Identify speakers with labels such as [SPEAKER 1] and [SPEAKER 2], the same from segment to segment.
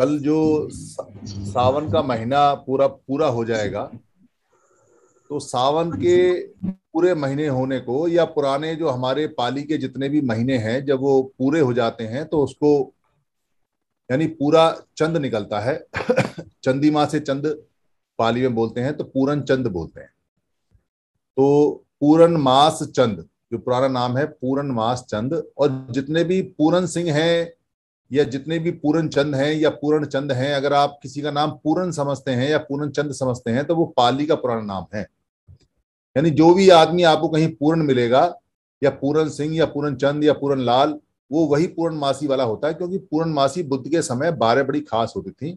[SPEAKER 1] कल जो सावन का महीना पूरा पूरा हो जाएगा तो सावन के पूरे महीने होने को या पुराने जो हमारे पाली के जितने भी महीने हैं जब वो पूरे हो जाते हैं तो उसको यानी पूरा चंद निकलता है चंदिमा से चंद पाली में बोलते हैं तो पूरन चंद बोलते हैं तो पूरन मास चंद जो पुराना नाम है पूरन मास चंद और जितने भी पूरन सिंह हैं या जितने भी पूरण चंद हैं या पूर्ण चंद हैं अगर आप किसी का नाम पूरण समझते हैं या पूर्ण चंद समझते हैं तो वो पाली का पुराना नाम है यानी जो भी आदमी आपको कहीं पूर्ण मिलेगा या पूरण सिंह या पूरण चंद या पूरन लाल वो वही पूर्णमासी वाला होता है क्योंकि पूर्णमासी बुद्ध के समय बारह बड़ी खास होती थी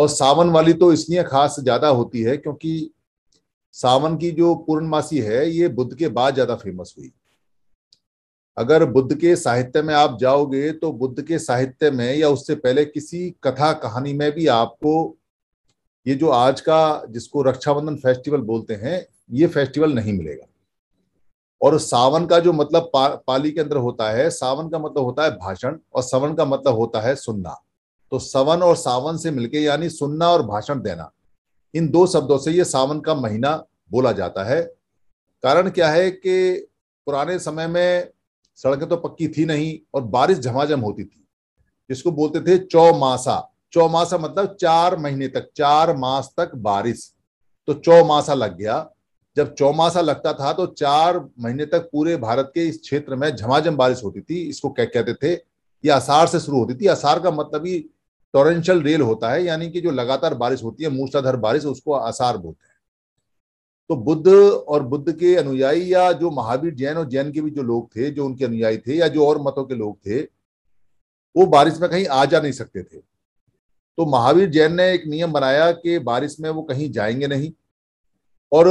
[SPEAKER 1] और सावन वाली तो इसलिए खास ज्यादा होती है क्योंकि सावन की जो पूर्णमासी है ये बुद्ध के बाद ज्यादा फेमस हुई अगर बुद्ध के साहित्य में आप जाओगे तो बुद्ध के साहित्य में या उससे पहले किसी कथा कहानी में भी आपको ये जो आज का जिसको रक्षाबंधन फेस्टिवल बोलते हैं ये फेस्टिवल नहीं मिलेगा और सावन का जो मतलब पा, पाली के अंदर होता है सावन का मतलब होता है भाषण और सवन का मतलब होता है सुनना तो सवन और सावन से मिलके यानी सुनना और भाषण देना इन दो शब्दों से ये सावन का महीना बोला जाता है कारण क्या है कि पुराने समय में सड़कें तो पक्की थी नहीं और बारिश झमाझम होती थी जिसको बोलते थे चौमासा चौमासा मतलब चार महीने तक चार मास तक बारिश तो चौमासा लग गया जब चौमासा लगता था तो चार महीने तक पूरे भारत के इस क्षेत्र में झमाझम बारिश होती थी इसको क्या कहते थे ये आसार से शुरू होती थी आसार का मतलब ही टोरेंशियल रेल होता है यानी कि जो लगातार बारिश होती है मूसलाधार बारिश उसको आसार बोलते हैं तो बुद्ध और बुद्ध के अनुयायी या जो महावीर जैन और जैन के भी जो लोग थे जो उनके अनुयायी थे या जो और मतों के लोग थे वो बारिश में कहीं आ जा नहीं सकते थे तो महावीर जैन ने एक नियम बनाया कि बारिश में वो कहीं जाएंगे नहीं और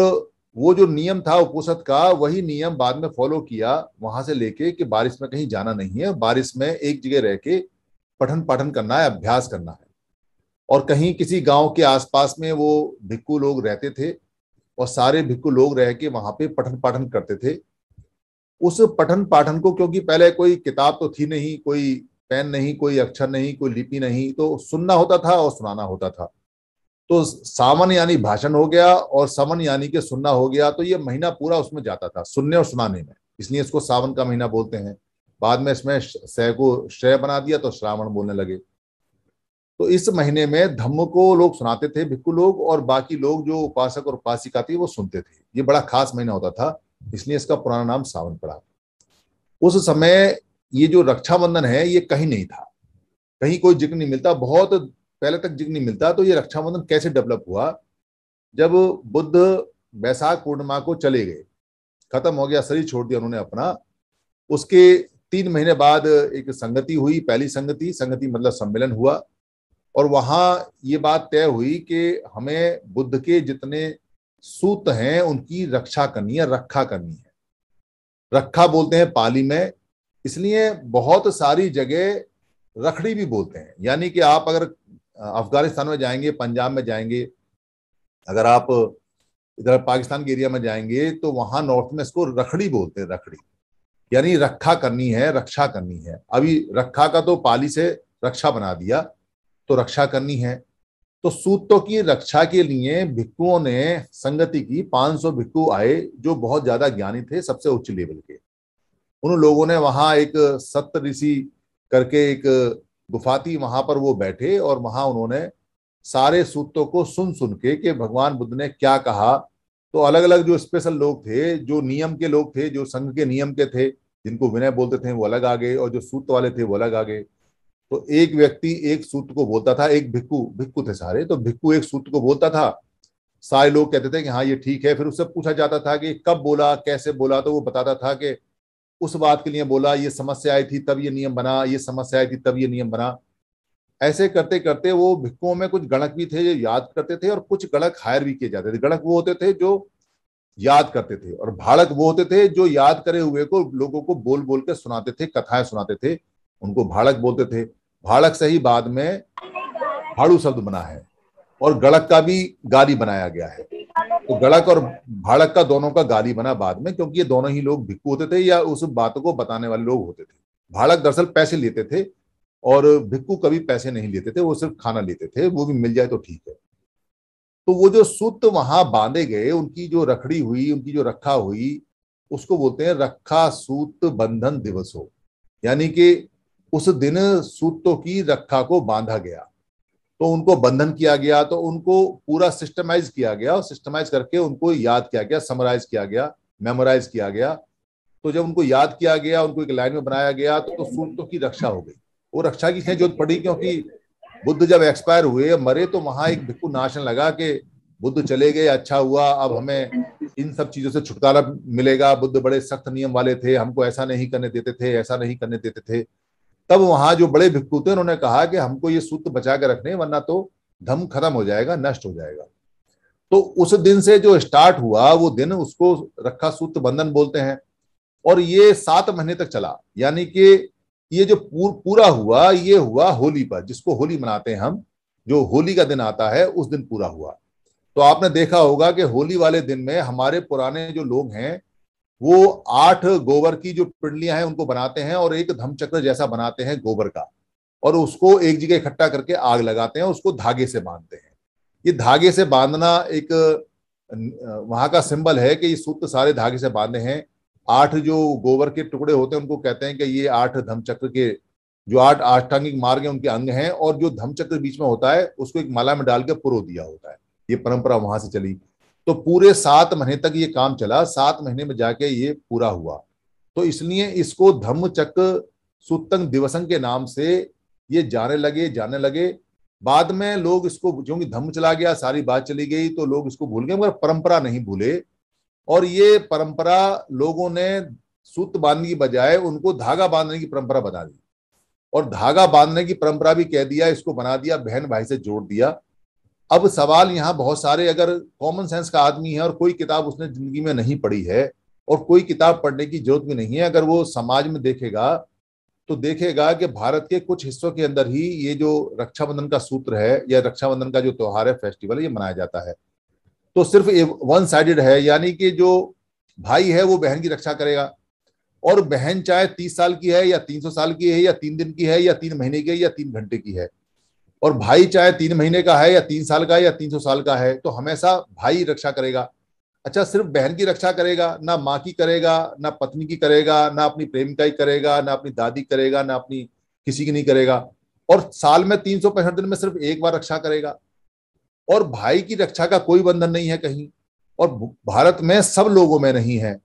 [SPEAKER 1] वो जो नियम था उपोषद का वही नियम बाद में फॉलो किया वहां से लेके कि बारिश में कहीं जाना नहीं है बारिश में एक जगह रह के पठन पाठन करना है अभ्यास करना है और कहीं किसी गांव के आसपास में वो भिक्कू लोग रहते थे और सारे भिक्खु लोग रह के वहां पे पठन पाठन करते थे उस पठन पाठन को क्योंकि पहले कोई किताब तो थी नहीं कोई पेन नहीं कोई अक्षर नहीं कोई लिपि नहीं तो सुनना होता था और सुनाना होता था तो सावन यानी भाषण हो गया और समन यानी के सुनना हो गया तो ये महीना पूरा उसमें जाता था सुनने और सुनाने में इसलिए इसको सावन का महीना बोलते हैं बाद में इसमें शय को श्रेय बना दिया तो श्रावण बोलने लगे तो इस महीने में धम्म को लोग सुनाते थे भिक्खु लोग और बाकी लोग जो उपासक और उपासिका थे वो सुनते थे ये बड़ा खास महीना होता था इसलिए इसका पुराना नाम सावन पड़ा उस समय ये जो रक्षाबंधन है ये कहीं नहीं था कहीं कोई जिक्र नहीं मिलता बहुत पहले तक जिक्र नहीं मिलता तो ये रक्षाबंधन कैसे डेवलप हुआ जब बुद्ध बैसाख पूर्णिमा को चले गए खत्म हो गया शरीर छोड़ दिया उन्होंने अपना उसके तीन महीने बाद एक संगति हुई पहली संगति संगति मतलब सम्मेलन हुआ और वहां ये बात तय हुई कि हमें बुद्ध के जितने सूत हैं उनकी रक्षा करनी है रखा करनी है रखा बोलते हैं पाली में इसलिए बहुत सारी जगह रखड़ी भी बोलते हैं यानी कि आप अगर अफगानिस्तान में जाएंगे पंजाब में जाएंगे अगर आप इधर पाकिस्तान के एरिया में जाएंगे तो वहां नॉर्थ में इसको रखड़ी बोलते हैं रखड़ी यानी रखा करनी है रक्षा करनी है अभी रखा का तो पाली से रक्षा बना दिया तो रक्षा करनी है तो सूतों की रक्षा के लिए भिक्कुओं ने संगति की 500 भिक्कू आए जो बहुत ज्यादा ज्ञानी थे सबसे उच्च लेवल के उन लोगों ने वहां एक सत्य ऋषि करके एक गुफा थी वहां पर वो बैठे और वहां उन्होंने सारे सूत्रों को सुन सुन के कि भगवान बुद्ध ने क्या कहा तो अलग अलग जो स्पेशल लोग थे जो नियम के लोग थे जो संघ के नियम के थे जिनको विनय बोलते थे वो अलग आ गए और जो सूत्र वाले थे वो अलग आ गए तो एक व्यक्ति एक सूत्र को बोलता था एक भिक्कु भिक्कू थे सारे तो भिक्कु एक सूत्र को बोलता था सारे लोग कहते थे कि हाँ ये ठीक है फिर उससे पूछा जाता था कि कब बोला कैसे बोला तो वो बताता था कि उस बात के लिए बोला ये समस्या आई थी तब ये नियम बना ये समस्या आई थी तब ये नियम बना ऐसे करते करते वो भिक्कुओं में कुछ गणक भी थे जो याद करते थे और कुछ गणक हायर भी किए जाते थे गणक वो होते थे जो याद करते थे और भाड़क वो होते थे जो याद करे हुए को लोगों को बोल बोल कर सुनाते थे कथाएं सुनाते थे उनको भाड़क बोलते थे भाड़क से ही बाद में भाड़ू शब्द बना है और गड़क का भी गाली बनाया गया है तो गड़क और भाड़क का दोनों का गाली बना बाद में क्योंकि ये दोनों ही लोग भिक्कू होते थे या उस बात को बताने वाले लोग होते थे भाड़क दरअसल पैसे लेते थे और भिक्कू कभी पैसे नहीं लेते थे वो सिर्फ खाना लेते थे वो भी मिल जाए तो ठीक है तो वो जो सूत वहां बांधे गए उनकी जो रखड़ी हुई उनकी जो रखा हुई उसको बोलते हैं रखा सूत बंधन दिवस हो यानी कि उस दिन सूतों की रक्षा को बांधा गया तो उनको बंधन किया गया तो उनको पूरा सिस्टमाइज किया गया और सिस्टमाइज करके उनको याद किया गया समराइज किया गया मेमोराइज किया गया तो जब उनको याद किया गया उनको एक लाइन में बनाया गया तो, तो सूतों की रक्षा हो गई वो रक्षा की जो पड़ी क्योंकि बुद्ध जब एक्सपायर हुए मरे तो वहां एक भिक्कू नाशन लगा कि बुद्ध चले गए अच्छा हुआ अब हमें इन सब चीजों से छुटकारा मिलेगा बुद्ध बड़े सख्त नियम वाले थे हमको ऐसा नहीं करने देते थे ऐसा नहीं करने देते थे तब वहां जो बड़े भिक्षु थे उन्होंने कहा कि हमको ये सूत्र बचा के रखने वरना तो धम खत्म हो जाएगा नष्ट हो जाएगा तो उस दिन से जो स्टार्ट हुआ वो दिन उसको रखा सूत्र बंधन बोलते हैं और ये सात महीने तक चला यानी कि ये जो पूर, पूरा हुआ ये हुआ होली पर जिसको होली मनाते हैं हम जो होली का दिन आता है उस दिन पूरा हुआ तो आपने देखा होगा कि होली वाले दिन में हमारे पुराने जो लोग हैं वो आठ गोबर की जो पिंडलियां हैं उनको बनाते हैं और एक धमचक्र जैसा बनाते हैं गोबर का और उसको एक जगह इकट्ठा करके आग लगाते हैं उसको धागे से बांधते हैं ये धागे से बांधना एक वहां का सिंबल है कि ये सूत्र सारे धागे से बांधे हैं आठ जो गोबर के टुकड़े होते हैं उनको कहते हैं कि ये आठ धमचक्र के जो आठ आष्टांगिक मार्ग हैं उनके अंग हैं और जो धमचक्र बीच में होता है उसको एक माला में डाल के पुरो दिया होता है ये परंपरा वहां से चली तो पूरे सात महीने तक ये काम चला सात महीने में जाके ये पूरा हुआ तो इसलिए इसको धम्मचक सुतंग दिवसंग के नाम से ये जाने लगे जाने लगे बाद में लोग इसको क्योंकि धम्म चला गया सारी बात चली गई तो लोग इसको भूल गए मगर परंपरा नहीं भूले और ये परंपरा लोगों ने सूत बांधने की बजाय उनको धागा बांधने की परंपरा बना दी और धागा बांधने की परंपरा भी कह दिया इसको बना दिया बहन भाई से जोड़ दिया अब सवाल यहाँ बहुत सारे अगर कॉमन सेंस का आदमी है और कोई किताब उसने जिंदगी में नहीं पढ़ी है और कोई किताब पढ़ने की जरूरत भी नहीं है अगर वो समाज में देखेगा तो देखेगा कि भारत के कुछ हिस्सों के अंदर ही ये जो रक्षाबंधन का सूत्र है या रक्षाबंधन का जो त्योहार है फेस्टिवल ये मनाया जाता है तो सिर्फ वन साइडेड है यानी कि जो भाई है वो बहन की रक्षा करेगा और बहन चाहे तीस साल की है या तीन सौ साल की है या तीन दिन की है या तीन महीने की है या तीन घंटे की है और भाई चाहे तीन महीने का है या तीन साल का है या तीन सौ साल का है तो हमेशा भाई रक्षा करेगा अच्छा सिर्फ बहन की रक्षा करेगा ना माँ की करेगा ना पत्नी की करेगा ना अपनी प्रेमिका ही करेगा ना अपनी दादी करेगा ना अपनी किसी की नहीं करेगा और साल में तीन सौ पैंसठ दिन में सिर्फ एक बार रक्षा करेगा और भाई की रक्षा का कोई बंधन नहीं है कहीं और भारत में सब लोगों में नहीं है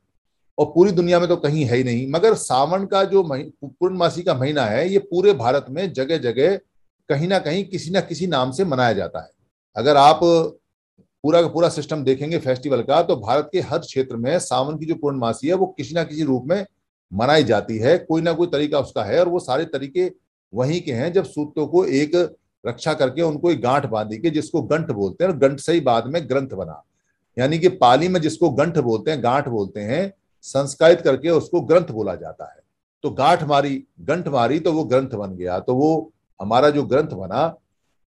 [SPEAKER 1] और पूरी दुनिया में तो कहीं है ही नहीं मगर सावन का जो पूर्णमासी का महीना है ये पूरे भारत में जगह जगह कहीं ना कहीं किसी ना किसी नाम से मनाया जाता है अगर आप पूरा का पूरा सिस्टम देखेंगे फेस्टिवल का तो भारत के हर क्षेत्र में सावन की जो पूर्णमासी है वो किसी ना किसी रूप में मनाई जाती है कोई ना कोई तरीका उसका है और वो सारे तरीके वहीं के हैं जब सूतों को एक रक्षा करके उनको एक गांठ बांधी के जिसको गंठ बोलते हैं और गंठ से ही बाद में ग्रंथ बना यानी कि पाली में जिसको गंठ बोलते हैं गांठ बोलते हैं संस्कृत करके उसको ग्रंथ बोला जाता है तो गांठ मारी गंठ मारी तो वो ग्रंथ बन गया तो वो हमारा जो ग्रंथ बना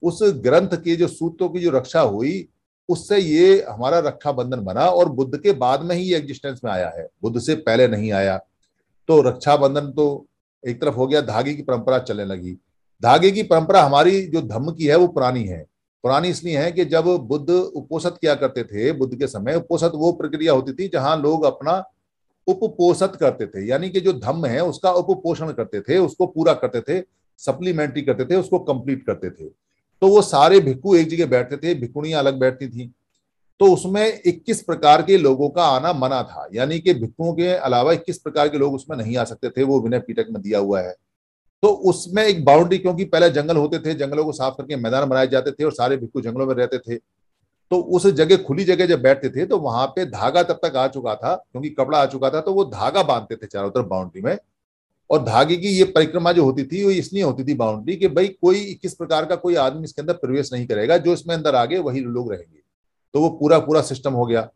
[SPEAKER 1] उस ग्रंथ के जो सूत्रों की जो रक्षा हुई उससे ये हमारा रक्षाबंधन बना और बुद्ध के बाद में ही ये एग्जिस्टेंस में आया है बुद्ध से पहले नहीं आया तो रक्षाबंधन तो एक तरफ हो गया धागे की परंपरा चलने लगी धागे की परंपरा हमारी जो धम्म की है वो पुरानी है पुरानी इसलिए है कि जब बुद्ध उपोषित किया करते थे बुद्ध के समय उपोषित वो प्रक्रिया होती थी जहां लोग अपना उपपोषित करते थे यानी कि जो धम्म है उसका उपपोषण करते थे उसको पूरा करते थे सप्लीमेंट्री करते थे उसको कंप्लीट करते थे तो वो सारे भिक्खु एक जगह बैठते थे भिक्खुणियां अलग बैठती थी तो उसमें 21 प्रकार के लोगों का आना मना था यानी कि भिक्खुओं के अलावा 21 प्रकार के लोग उसमें नहीं आ सकते थे वो विनय पीटक में दिया हुआ है तो उसमें एक बाउंड्री क्योंकि पहले जंगल होते थे जंगलों को साफ करके मैदान बनाए जाते थे और सारे भिक्खु जंगलों में रहते थे तो उस जगह खुली जगह जब बैठते थे तो वहां पे धागा तब तक आ चुका था क्योंकि कपड़ा आ चुका था तो वो धागा बांधते थे चारों तरफ बाउंड्री में और धागे की ये परिक्रमा जो होती थी वो इसलिए होती थी बाउंड्री कि भाई कोई किस प्रकार का कोई आदमी इसके अंदर प्रवेश नहीं करेगा जो इसमें अंदर आगे वही लोग रहेंगे तो वो पूरा पूरा सिस्टम हो गया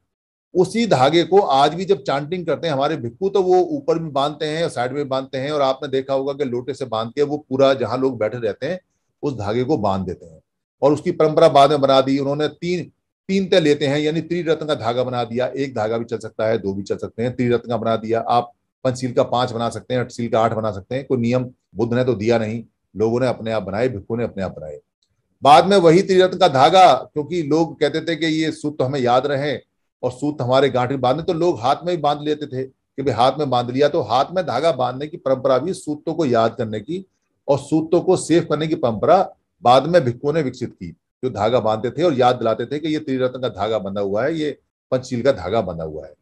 [SPEAKER 1] उसी धागे को आज भी जब चांटिंग करते हैं हमारे भिक्खू तो वो ऊपर में बांधते हैं और साइड में बांधते हैं और आपने देखा होगा कि लोटे से बांध के वो पूरा जहां लोग बैठे रहते हैं उस धागे को बांध देते हैं और उसकी परंपरा बाद में बना दी उन्होंने तीन तीन तय लेते हैं यानी त्रिरत्न का धागा बना दिया एक धागा भी चल सकता है दो भी चल सकते हैं त्रिरत्न का बना दिया आप पंचशील का पांच बना सकते हैं अटशील का आठ बना सकते हैं कोई नियम बुद्ध ने तो दिया नहीं लोगों ने अपने आप बनाए भिक्खु ने अपने आप बनाए बाद में वही त्रिरत्न का धागा क्योंकि लोग कहते थे कि ये सूत तो हमें याद रहे और सूत हमारे गांठ में बांधने तो लोग हाथ में ही बांध लेते थे कि भाई हाथ में बांध लिया तो हाथ में धागा बांधने की परंपरा भी सूतों को याद करने की और सूतों को सेव करने की परंपरा बाद में भिक्खुओं ने विकसित की जो धागा बांधते थे और याद दिलाते थे कि ये त्रिरत्न का धागा बंधा हुआ है ये पंचशील का धागा बंधा हुआ है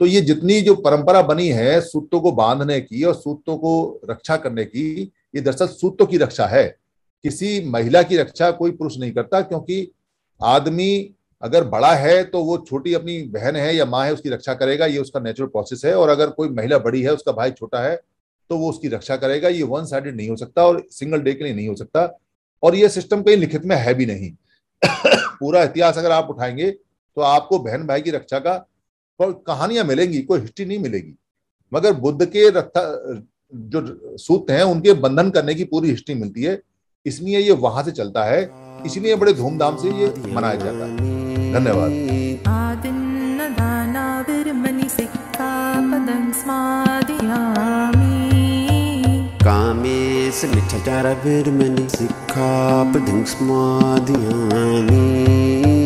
[SPEAKER 1] तो ये जितनी जो परंपरा बनी है सूतों को बांधने की और सूतों को रक्षा करने की ये दरअसल सूतों की रक्षा है किसी महिला की रक्षा कोई पुरुष नहीं करता क्योंकि आदमी अगर बड़ा है तो वो छोटी अपनी बहन है या माँ है उसकी रक्षा करेगा ये उसका नेचुरल प्रोसेस है और अगर कोई महिला बड़ी है उसका भाई छोटा है तो वो उसकी रक्षा करेगा ये वन साइडेड नहीं हो सकता और सिंगल डे के लिए नहीं हो सकता और ये सिस्टम कहीं लिखित में है भी नहीं पूरा इतिहास अगर आप उठाएंगे तो आपको बहन भाई की रक्षा का कहानियां मिलेंगी कोई हिस्ट्री नहीं मिलेगी मगर बुद्ध के रथा जो सूत्र हैं उनके बंधन करने की पूरी हिस्ट्री मिलती है इसलिए ये वहां से चलता है इसलिए बड़े धूमधाम से ये मनाया जाता है धन्यवाद कामेस मिठचार विरमणि सिक्खापदं स्मादियानि